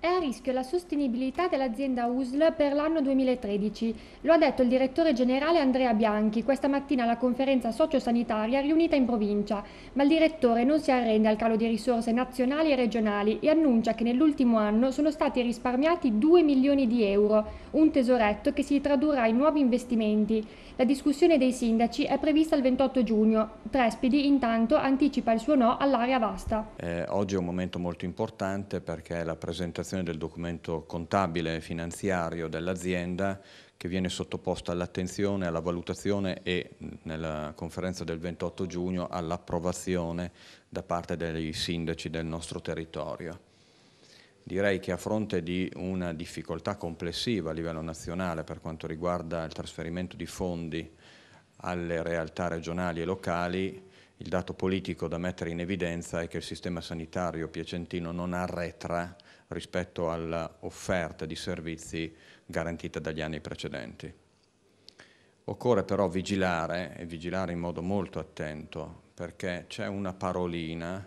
È a rischio la sostenibilità dell'azienda USL per l'anno 2013. Lo ha detto il direttore generale Andrea Bianchi questa mattina alla conferenza sociosanitaria riunita in provincia. Ma il direttore non si arrende al calo di risorse nazionali e regionali e annuncia che nell'ultimo anno sono stati risparmiati 2 milioni di euro, un tesoretto che si tradurrà in nuovi investimenti. La discussione dei sindaci è prevista il 28 giugno. Trespidi intanto anticipa il suo no all'area vasta. Eh, oggi è un momento molto importante perché la presentazione presentazione del documento contabile e finanziario dell'azienda che viene sottoposta all'attenzione, alla valutazione e nella conferenza del 28 giugno all'approvazione da parte dei sindaci del nostro territorio. Direi che a fronte di una difficoltà complessiva a livello nazionale per quanto riguarda il trasferimento di fondi alle realtà regionali e locali, il dato politico da mettere in evidenza è che il sistema sanitario piacentino non arretra rispetto all'offerta di servizi garantita dagli anni precedenti. Occorre però vigilare e vigilare in modo molto attento perché c'è una parolina,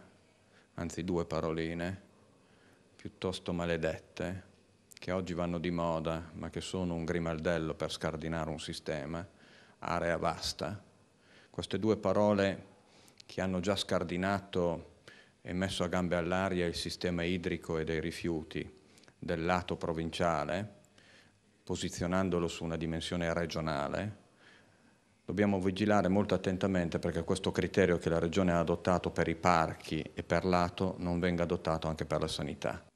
anzi due paroline, piuttosto maledette, che oggi vanno di moda ma che sono un grimaldello per scardinare un sistema, area vasta. Queste due parole che hanno già scardinato e messo a gambe all'aria il sistema idrico e dei rifiuti del lato provinciale, posizionandolo su una dimensione regionale, dobbiamo vigilare molto attentamente perché questo criterio che la Regione ha adottato per i parchi e per lato non venga adottato anche per la sanità.